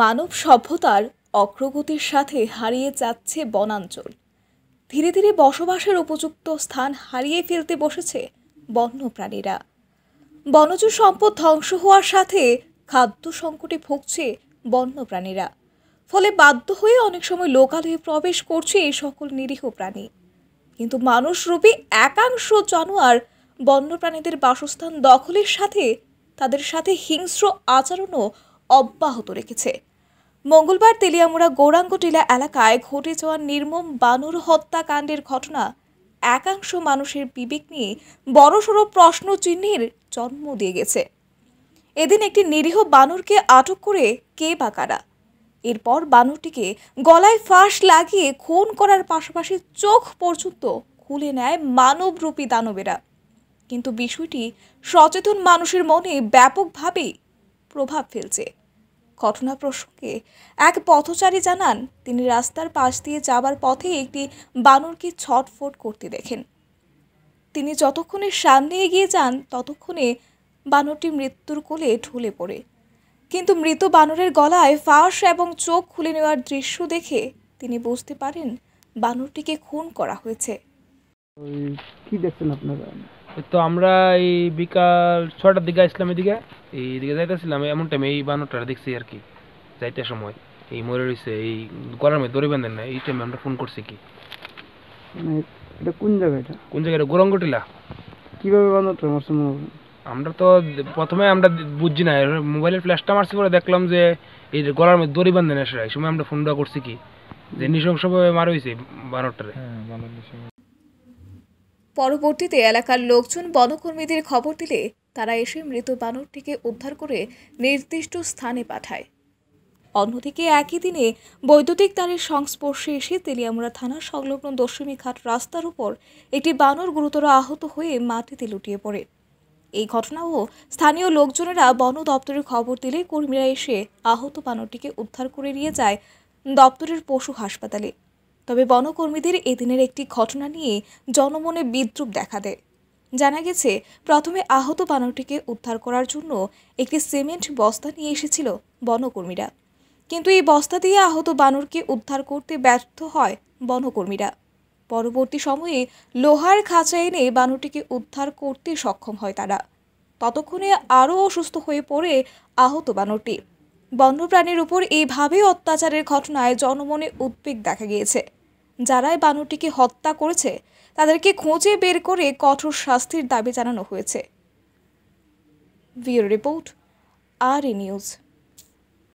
মানব সভ্যতার অগ্রগতির সাথে হারিয়ে যাচ্ছে বনাঞ্চল ধীরে ধীরে বসবাসের উপযুক্ত স্থান হারিয়ে ফেলতে বসেছে বন্যপ্রাণীরা বনজ সম্পদ ধ্বংস হওয়ার সাথে খাদ্য সংকটে ভুগছে বন্যপ্রাণীরা ফলে বাধ্য হয়ে অনেক সময় লোকালয়ে প্রবেশ করছে এই সকল নিরীহ প্রাণী কিন্তু রূপে একাংশ জানোয়ার বন্যপ্রাণীদের বাসস্থান দখলের সাথে তাদের সাথে হিংস্র আচরণও অব্যাহত রেখেছে মঙ্গলবার তেলিয়ামুড়া গৌরাঙ্গটিলা এলাকায় ঘটে যাওয়া নির্মম বানর হত্যাকাণ্ডের ঘটনা একাংশ মানুষের বিবেক নিয়ে বড়সড় প্রশ্ন চিহ্নের জন্ম দিয়ে গেছে এদিন একটি নিরীহ বানরকে আটক করে কে বা কারা এরপর বানরটিকে গলায় ফাঁস লাগিয়ে খুন করার পাশাপাশি চোখ পর্যন্ত খুলে নেয় মানবরূপী দানবেরা কিন্তু বিষয়টি সচেতন মানুষের মনে ব্যাপকভাবেই প্রভাব ফেলছে ঘটনা প্রসঙ্গে এক পথচারী জানান তিনি রাস্তার পাশ দিয়ে যাবার পথে একটি বানরকে ছটফট করতে দেখেন তিনি যতক্ষণে সামনে এগিয়ে যান ততক্ষণে বানরটি মৃত্যুর কোলে ঢুলে পড়ে কিন্তু মৃত বানরের গলায় ফাঁস এবং চোখ খুলে নেওয়ার দৃশ্য দেখে তিনি বুঝতে পারেন বানরটিকে খুন করা হয়েছে কি দেখছেন আপনারা তো আমরা এই বিকাল ছটার দিকে আসলাম এদিকে এই দিকে যাইতেছিলাম এমন টাইমে এই বানরটা দেখছি আর কি যাইতে সময় এই মরে রয়েছে এই গলার মধ্যে দড়ি বান্ধেন না এই টাইমে আমরা ফোন করছি কি মানে এটা কোন কোন গোরঙ্গটিলা কিভাবে বানরটা মারছে আমরা তো প্রথমে আমরা বুঝছি না মোবাইলের ফ্ল্যাশটা মারছি পরে দেখলাম যে এই গলার মধ্যে দড়ি এই সময় আমরা ফোনটা করছি কি যে নৃশংসভাবে মারা হয়েছে বানরটারে হ্যাঁ, পরবর্তীতে এলাকার লোকজন বনকর্মীদের খবর দিলে তারা এসে মৃত বানরটিকে উদ্ধার করে নির্দিষ্ট স্থানে পাঠায় অন্যদিকে একই দিনে বৈদ্যুতিক তারের সংস্পর্শে এসে তেলিয়ামুড়া থানা সংলগ্ন দশমী ঘাট রাস্তার উপর একটি বানর গুরুতর আহত হয়ে মাটিতে লুটিয়ে পড়ে এই ঘটনাও স্থানীয় লোকজনেরা বন দপ্তরে খবর দিলে কর্মীরা এসে আহত বানরটিকে উদ্ধার করে নিয়ে যায় দপ্তরের পশু হাসপাতালে তবে বনকর্মীদের এদিনের একটি ঘটনা নিয়ে জনমনে বিদ্রুপ দেখা দেয় জানা গেছে প্রথমে আহত বানরটিকে উদ্ধার করার জন্য একটি সিমেন্ট বস্তা নিয়ে এসেছিল বনকর্মীরা কিন্তু এই বস্তা দিয়ে আহত বানরকে উদ্ধার করতে ব্যর্থ হয় বনকর্মীরা পরবর্তী সময়ে লোহার খাঁচা এনে বানরটিকে উদ্ধার করতে সক্ষম হয় তারা ততক্ষণে আরও অসুস্থ হয়ে পড়ে আহত বানরটি বন্যপ্রাণীর উপর এইভাবে অত্যাচারের ঘটনায় জনমনে উদ্বেগ দেখা গিয়েছে যারাই বানরটিকে হত্যা করেছে তাদেরকে খোঁজে বের করে কঠোর শাস্তির দাবি জানানো হয়েছে ভিউর রিপোর্ট আর নিউজ